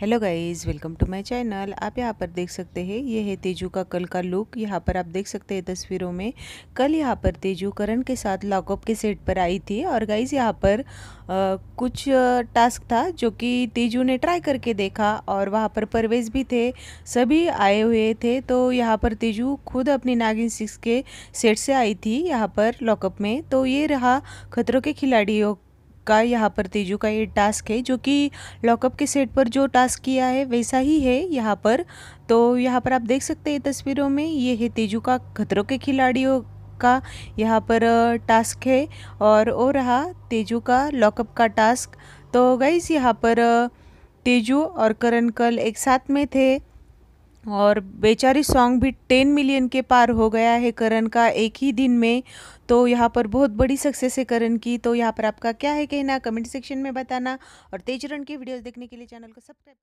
hello guys welcome to my channel आप यहाँ पर देख सकते हैं ये है तेजू का कल का लुक यहाँ पर आप देख सकते हैं तस्वीरों में कल यहाँ पर तेजू करण के साथ लॉकअप के सेट पर आई थी और गाइस यहाँ पर आ, कुछ टास्क था जो कि तेजू ने ट्राई करके देखा और वहाँ पर परवेज भी थे सभी आए हुए थे तो यहाँ पर तेजू खुद अपनी नागिन सिक्स के सेट से आई थी यहाँ पर लॉकअप में तो ये रहा खतरों के खिलाड़ियों का यहाँ पर तेजू का ये टास्क है जो कि लॉकअप के सेट पर जो टास्क किया है वैसा ही है यहाँ पर तो यहाँ पर आप देख सकते हैं तस्वीरों में ये है तेजू का खतरों के खिलाड़ियों का यहाँ पर टास्क है और वो रहा तेजू का लॉकअप का टास्क तो गाइज यहाँ पर तेजू और करण कल एक साथ में थे और बेचारी सॉन्ग भी टेन मिलियन के पार हो गया है करण का एक ही दिन में तो यहाँ पर बहुत बड़ी सक्सेस है करण की तो यहाँ पर आपका क्या है कहना कमेंट सेक्शन में बताना और तेजरन की वीडियोस देखने के लिए चैनल को सब्सक्राइब